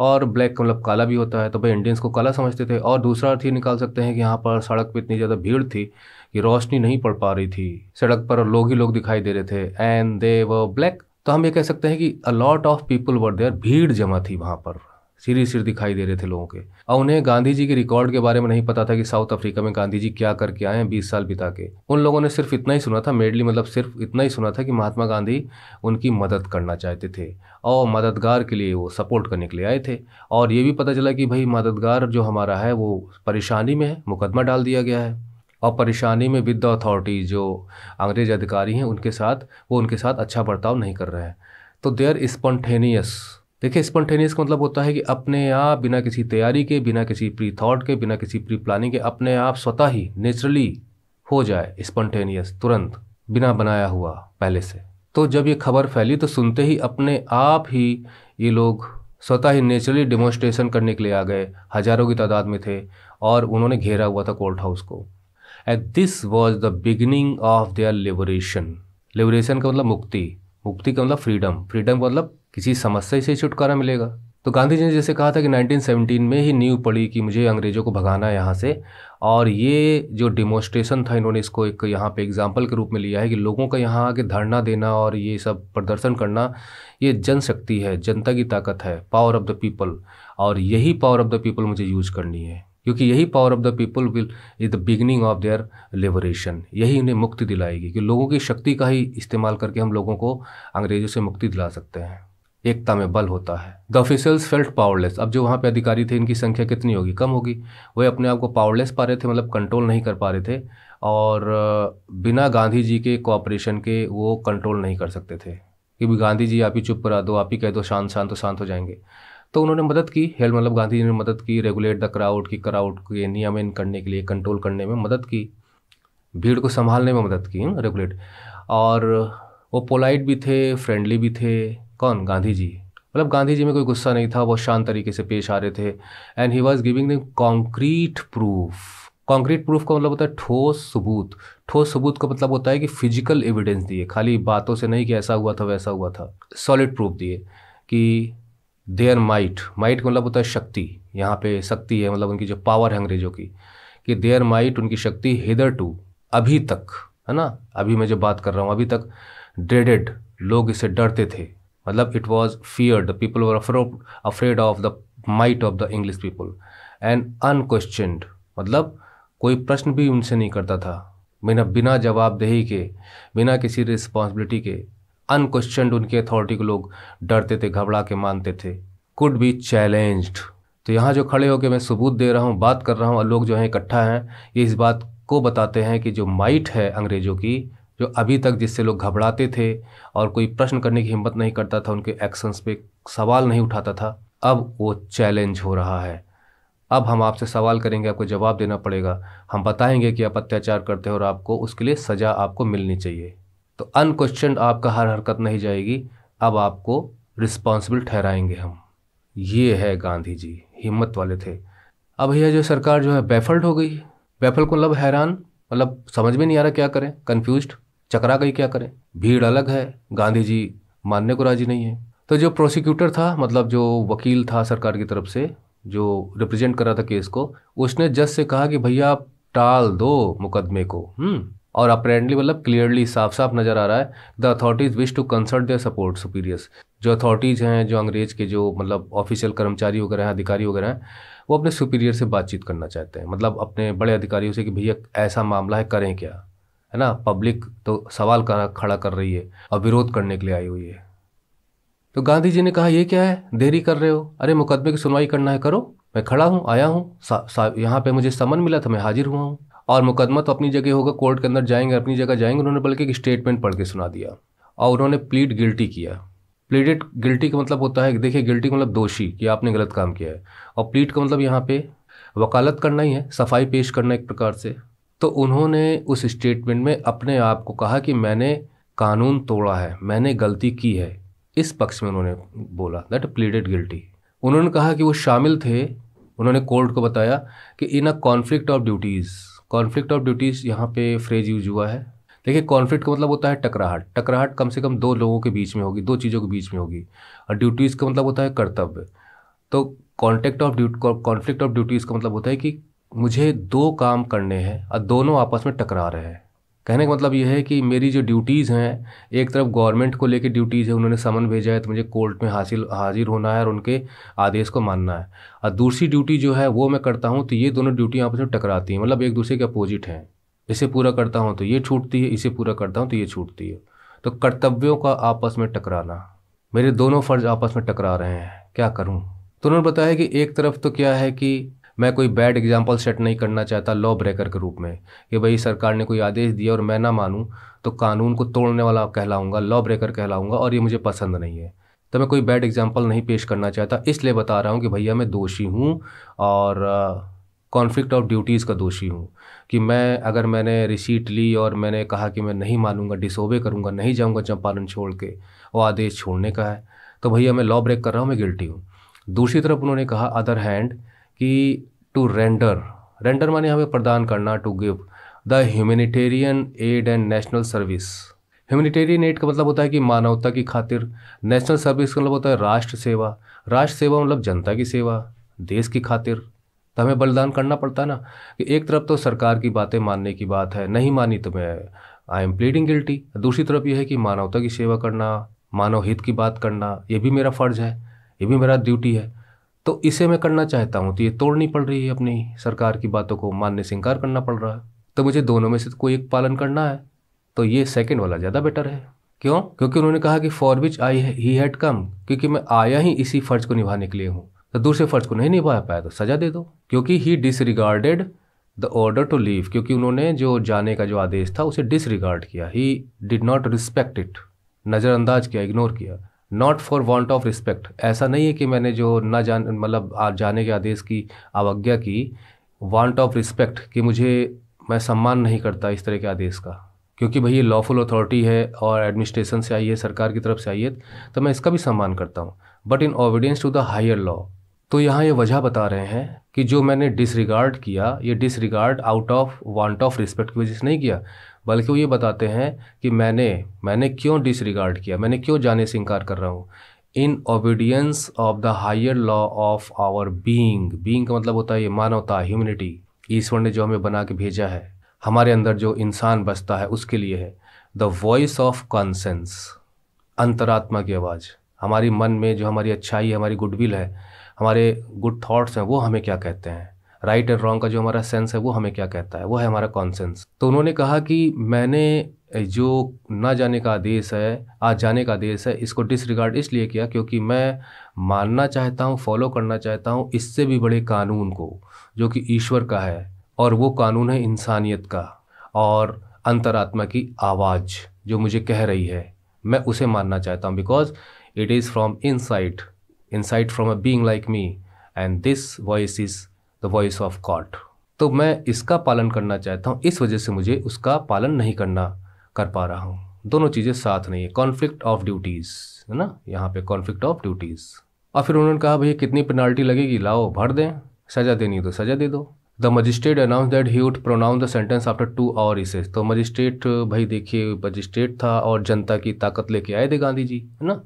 और ब्लैक का मतलब काला भी होता है तो भाई इंडियंस को काला समझते थे और दूसरा अर्थ ये निकाल सकते हैं कि यहाँ पर सड़क पर इतनी ज़्यादा भीड़ थी कि रोशनी नहीं पड़ पा रही थी सड़क पर लोग ही लोग दिखाई दे रहे थे एंड दे व ब्लैक तो हम ये कह सकते हैं कि a lot of people were there भीड़ जमा थी वहाँ पर सिर ही सिर दिखाई दे रहे थे लोगों के और उन्हें गांधी जी के रिकॉर्ड के बारे में नहीं पता था कि साउथ अफ्रीका में गांधी जी क्या करके आए हैं बीस साल बिता के उन लोगों ने सिर्फ इतना ही सुना था मेडली मतलब सिर्फ इतना ही सुना था कि महात्मा गांधी उनकी मदद करना चाहते थे और मददगार के लिए वो सपोर्ट करने के लिए आए थे और ये भी पता चला कि भाई मददगार जो हमारा है वो परेशानी में है मुकदमा डाल दिया गया है और परेशानी में विद द अथॉरिटी जो अंग्रेज अधिकारी हैं उनके साथ वो उनके साथ अच्छा बर्ताव नहीं कर रहे हैं तो देयर स्पॉन्टेनियस देखिए स्पॉन्टेनियस का मतलब होता है कि अपने आप बिना किसी तैयारी के बिना किसी प्री थॉट के बिना किसी प्री प्लानिंग के अपने आप स्वतः ही नेचुरली हो जाए स्पॉन्टेनियस तुरंत बिना बनाया हुआ पहले से तो जब ये खबर फैली तो सुनते ही अपने आप ही ये लोग स्वतः ही नेचुरली डेमोन्स्ट्रेशन करने के लिए आ गए हजारों की तादाद में थे और उन्होंने घेरा हुआ था कोर्ट हाउस को at this was the beginning of their liberation liberation का मतलब मुक्ति मुक्ति का मतलब फ्रीडम फ्रीडम का मतलब किसी समस्या से छुटकारा मिलेगा तो गांधी जी ने जैसे कहा था कि 1917 में ही नींव पड़ी कि मुझे अंग्रेज़ों को भगाना है यहाँ से और ये जो डिमोस्ट्रेशन था इन्होंने इसको एक यहाँ पे एग्जाम्पल के रूप में लिया है कि लोगों का यहाँ आके धरना देना और ये सब प्रदर्शन करना ये जनशक्ति है जनता की ताकत है पावर ऑफ द पीपल और यही पावर ऑफ द पीपल मुझे यूज़ करनी है क्योंकि यही power of the people will is the beginning of their liberation यही उन्हें मुक्ति दिलाएगी कि लोगों की शक्ति का ही इस्तेमाल करके हम लोगों को अंग्रेज़ों से मुक्ति दिला सकते हैं एकता में बल होता है द ऑफिसल्स फेल्ट पावरलेस अब जो वहाँ पे अधिकारी थे इनकी संख्या कितनी होगी कम होगी वे अपने आप को पावरलेस पा रहे थे मतलब कंट्रोल नहीं कर पा रहे थे और बिना गांधी जी के कोऑपरेशन के वो कंट्रोल नहीं कर सकते थे कि भी गांधी जी आप ही चुप करा दो आप ही कह दो शांत शांत तो शांत हो जाएंगे तो उन्होंने मदद की हेल मतलब गांधी जी ने मदद की रेगुलेट द क्राउड की क्राउड के नियमन करने के लिए कंट्रोल करने में मदद की भीड़ को संभालने में मदद की रेगुलेट और वो पोलाइट भी थे फ्रेंडली भी थे कौन गांधी जी मतलब गांधी जी में कोई गुस्सा नहीं था वो शांत तरीके से पेश आ रहे थे and he was giving the concrete proof concrete proof का मतलब होता है ठोस सबूत ठोस सबूत का मतलब होता है कि फिजिकल एविडेंस दिए खाली बातों से नहीं कि ऐसा हुआ था वैसा हुआ था सॉलिड प्रूफ दिए कि देयर माइट माइट का मतलब होता है शक्ति यहाँ पे शक्ति है मतलब उनकी जो पावर है अंग्रेजों की कि देयर माइट उनकी शक्ति हिदर टू अभी तक है ना अभी मैं जो बात कर रहा हूँ अभी तक ड्रेडेड लोग इसे डरते थे मतलब it was fear the people were afraid of the might of the English people and unquestioned मतलब कोई प्रश्न भी उनसे नहीं करता था बिना बिना जवाबदेही के बिना किसी रिस्पॉन्सिबिलिटी के अनक्वेश्चन उनकी अथॉरिटी को लोग डरते थे घबरा के मानते थे कुड बी चैलेंज्ड तो यहाँ जो खड़े होकर मैं सबूत दे रहा हूँ बात कर रहा हूँ और लोग जो हैं इकट्ठा हैं ये इस बात को बताते हैं कि जो माइट है अंग्रेज़ों की जो अभी तक जिससे लोग घबराते थे और कोई प्रश्न करने की हिम्मत नहीं करता था उनके एक्शंस पे सवाल नहीं उठाता था अब वो चैलेंज हो रहा है अब हम आपसे सवाल करेंगे आपको जवाब देना पड़ेगा हम बताएंगे कि आप अत्याचार करते हो और आपको उसके लिए सज़ा आपको मिलनी चाहिए तो अनक्वेश्चन आपका हर हरकत नहीं जाएगी अब आपको रिस्पॉन्सिबल ठहराएंगे हम ये है गांधी जी हिम्मत वाले थे अब भैया जो सरकार जो है बेफल्ट हो गई बेफल्ट मतलब हैरान मतलब समझ में नहीं आ रहा क्या करें कन्फ्यूज चकरा गई क्या करें भीड़ अलग है गांधी जी मानने को राजी नहीं है तो जो प्रोसिक्यूटर था मतलब जो वकील था सरकार की तरफ से जो रिप्रेजेंट कर रहा था केस को उसने जज से कहा कि भैया आप टाल दो मुकदमे को हम्म। और अपरेंटली मतलब क्लियरली साफ साफ नज़र आ रहा है the authorities wish to consult their support superiors जो अथॉरिटीज़ हैं जो अंग्रेज के जो मतलब ऑफिशियल कर्मचारी वगैरह हैं अधिकारी वगैरह हैं वो अपने सुपीरियर से बातचीत करना चाहते हैं मतलब अपने बड़े अधिकारियों से कि भैया ऐसा मामला है करें क्या है ना पब्लिक तो सवाल खड़ा कर रही है और विरोध करने के लिए आई हुई है तो गांधी जी ने कहा ये क्या है देरी कर रहे हो अरे मुकदमे की सुनवाई करना है करो मैं खड़ा हूँ आया हूँ यहाँ पे मुझे समन मिला था मैं हाजिर हुआ हूँ और मुकदमा तो अपनी जगह होगा कोर्ट के अंदर जाएंगे अपनी जगह जाएंगे उन्होंने बल्कि एक स्टेटमेंट पढ़ के सुना दिया और उन्होंने प्लीड गिल्टी किया प्लीडेड गिल्टी का मतलब होता है देखिए गिल्टी का मतलब दोषी कि आपने गलत काम किया है और प्लीड का मतलब यहाँ पे वकालत करना ही है सफाई पेश करना एक प्रकार से तो उन्होंने उस स्टेटमेंट में अपने आप को कहा कि मैंने कानून तोड़ा है मैंने गलती की है इस पक्ष में उन्होंने बोला दैट प्लीडेड गिल्टी उन्होंने कहा कि वो शामिल थे उन्होंने कोर्ट को बताया कि in a conflict of duties conflict of duties यहाँ पे फ्रेज यूज हुआ है देखिए कॉन्फ्लिक्ट का मतलब होता है टकराहट टकराहट कम से कम दो लोगों के बीच में होगी दो चीज़ों के बीच में होगी और ड्यूटीज़ का मतलब होता है कर्तव्य तो contact of duty conflict of duties का मतलब होता है कि मुझे दो काम करने हैं और दोनों आपस में टकरा रहे हैं कहने का मतलब यह है कि मेरी जो ड्यूटीज़ हैं एक तरफ गवर्नमेंट को लेकर ड्यूटीज़ है उन्होंने समन भेजा है तो मुझे कोर्ट में हासिल हाजिर होना है और उनके आदेश को मानना है और दूसरी ड्यूटी जो है वो मैं करता हूँ तो ये दोनों ड्यूटी आपस में टकराती हैं मतलब एक दूसरे के अपोजिट हैं इसे पूरा करता हूँ तो ये छूटती है इसे पूरा करता हूँ तो ये छूटती है तो कर्तव्यों का आपस में टकराना मेरे दोनों फ़र्ज आपस में टकरा रहे हैं क्या करूँ तो उन्होंने बताया कि एक तरफ तो क्या है कि मैं कोई बैड एग्जाम्पल सेट नहीं करना चाहता लॉ ब्रेकर के रूप में कि भाई सरकार ने कोई आदेश दिया और मैं ना मानूँ तो कानून को तोड़ने वाला कहलाऊँगा लॉ ब्रेकर कहलाऊँगा और ये मुझे पसंद नहीं है तो मैं कोई बैड एग्जाम्पल नहीं पेश करना चाहता इसलिए बता रहा हूँ कि भैया मैं दोषी हूँ और कॉन्फ्लिक्ट ऑफ ड्यूटीज़ का दोषी हूँ कि मैं अगर मैंने रिसीट ली और मैंने कहा कि मैं नहीं मानूंगा डिसोबे करूँगा नहीं जाऊँगा चंपारण छोड़ के वो आदेश छोड़ने का है तो भैया मैं लॉ ब्रेक कर रहा हूँ मैं गिल्टी हूँ दूसरी तरफ उन्होंने कहा अदर हैंड कि टू रेंडर रेंडर माने हमें प्रदान करना to give the humanitarian aid and national service humanitarian aid का मतलब होता है कि मानवता की खातिर नेशनल सर्विस का मतलब होता है राष्ट्र सेवा राष्ट्र सेवा मतलब जनता की सेवा देश की खातिर तो हमें बलिदान करना पड़ता है ना कि एक तरफ तो सरकार की बातें मानने की बात है नहीं मानी तो मैं आई एम प्लीडिंग गिल्टी दूसरी तरफ यह है कि मानवता की सेवा करना मानव हित की बात करना ये भी मेरा फ़र्ज़ है ये भी मेरा ड्यूटी है तो इसे मैं करना चाहता हूँ तो ये तोड़नी पड़ रही है अपनी सरकार की बातों को मानने से इनकार करना पड़ रहा है तो मुझे दोनों में से कोई एक पालन करना है तो ये सेकेंड वाला ज़्यादा बेटर है क्यों क्योंकि उन्होंने कहा कि for which I he had कम क्योंकि मैं आया ही इसी फर्ज को निभाने के लिए हूँ तो दूसरे फर्ज को नहीं निभा पाया तो सजा दे दो क्योंकि he disregarded the order to leave क्योंकि उन्होंने जो जाने का जो आदेश था उसे डिसरिगार्ड किया he did not respect it नज़रअंदाज किया इग्नोर किया not for want of respect ऐसा नहीं है कि मैंने जो ना जान मतलब जाने के आदेश की अवज्ञा की वांट ऑफ रिस्पेक्ट कि मुझे मैं सम्मान नहीं करता इस तरह के आदेश का क्योंकि भाई ये लॉफुल अथॉरिटी है और एडमिनिस्ट्रेशन से आई है सरकार की तरफ से आई है तो मैं इसका भी सम्मान करता हूँ but in obedience to the higher law तो यहाँ ये वजह बता रहे हैं कि जो मैंने डिसरिगार्ड किया ये disregard out of want of respect की वजह से नहीं किया बल्कि वो ये बताते हैं कि मैंने मैंने क्यों डिसरिगार्ड किया मैंने क्यों जाने से इनकार कर रहा हूँ in obedience of the higher law of our being being का मतलब होता है ये मानवता ह्यूमिनिटी ईश्वर ने जो हमें बना के भेजा है हमारे अंदर जो इंसान बसता है उसके लिए है द वॉइस ऑफ कॉन्सेंस अंतरात्मा की आवाज़ हमारी मन में जो हमारी अच्छाई है हमारी गुडविल है हमारे गुड थाट्स हैं वो हमें क्या कहते हैं राइट एंड रॉन्ग का जो हमारा सेंस है वो हमें क्या कहता है वो है हमारा कॉन्सेंस तो उन्होंने कहा कि मैंने जो ना जाने का आदेश है आ जाने का आदेश है इसको डिसरिगार्ड इसलिए किया क्योंकि मैं मानना चाहता हूँ फॉलो करना चाहता हूँ इससे भी बड़े कानून को जो कि ईश्वर का है और वो कानून है इंसानियत का और अंतरात्मा की आवाज़ जो मुझे कह रही है मैं उसे मानना चाहता हूँ because it is from inside insight from a being like me and this voice is the voice of God तो मैं इसका पालन करना चाहता हूँ इस वजह से मुझे उसका पालन नहीं करना कर पा रहा हूँ दोनों चीज़ें साथ नहीं है कॉन्फ्लिक्ट ऑफ ड्यूटीज़ है ना यहाँ पे कॉन्फ्लिक्ट ऑफ ड्यूटीज़ और फिर उन्होंने कहा भैया कितनी पेनाल्टी लगेगी लाओ भर दें सजा देनी तो सजा दे दो the magistrate announce that he would pronounce the sentence after two hour इसे तो मजिस्ट्रेट भाई देखिए मजिस्ट्रेट था और जनता की ताकत लेके आए थे गांधी जी है ना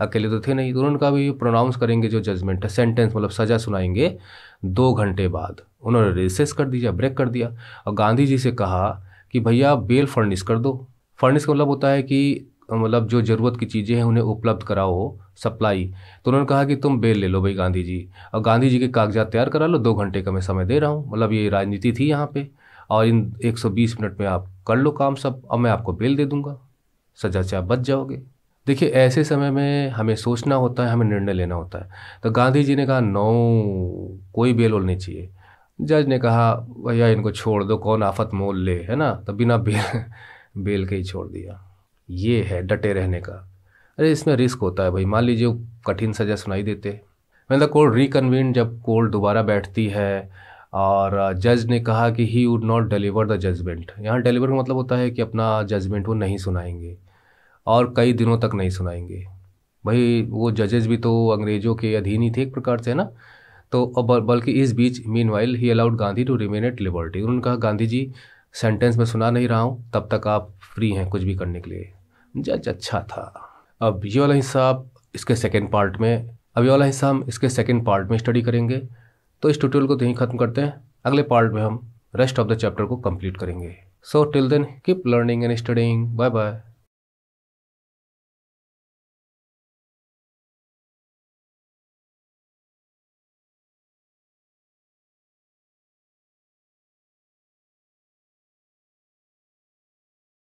अकेले तो थे नहीं तो उन्होंने कहा भी प्रोनाउंस करेंगे जो जजमेंट है सेंटेंस मतलब सज़ा सुनाएंगे दो घंटे बाद उन्होंने रिसेस कर दिया ब्रेक कर दिया और गांधी जी से कहा कि भैया बेल फर्निश कर दो फर्निश का मतलब होता है कि मतलब जो ज़रूरत की चीज़ें हैं उन्हें उपलब्ध कराओ सप्लाई तो उन्होंने कहा कि तुम बेल ले लो भाई गांधी जी और गांधी जी के कागजात तैयार करा लो दो घंटे का मैं समय दे रहा हूँ मतलब ये राजनीति थी यहाँ पे और इन 120 मिनट में आप कर लो काम सब अब मैं आपको बेल दे दूँगा सजा से आप बच जाओगे देखिए ऐसे समय में हमें सोचना होता है हमें निर्णय लेना होता है तो गांधी जी ने कहा नो कोई बेल होल नहीं चाहिए जज ने कहा भैया इनको छोड़ दो कौन आफत मोल ले है ना तो बिना बेल बेल के ही छोड़ दिया ये है डटे रहने का अरे इसमें रिस्क होता है भाई मान लीजिए कठिन सज़ा सुनाई देते द कोर्ट रिकन्वीन जब कोर्ट दोबारा बैठती है और जज ने कहा कि he would not deliver the judgement यहाँ डिलीवर का मतलब होता है कि अपना जजमेंट वो नहीं सुनाएंगे और कई दिनों तक नहीं सुनाएंगे भाई वो जजेज भी तो अंग्रेज़ों के अधीन ही थे एक प्रकार से ना तो बल्कि इस बीच meanwhile he allowed Gandhi to remain at liberty उन्होंने कहा गांधी जी सेंटेंस में सुना नहीं रहा हूँ तब तक आप फ्री हैं कुछ भी करने के लिए जज अच्छा था अब ये वाला हिस्सा इसके सेकेंड पार्ट में अब ये वाला हिस्सा हम इसके सेकेंड पार्ट में स्टडी करेंगे तो इस ट्यूटोरियल को तो यहीं ख़त्म करते हैं अगले पार्ट में हम रेस्ट ऑफ द चैप्टर को कंप्लीट करेंगे so till then keep learning and studying bye bye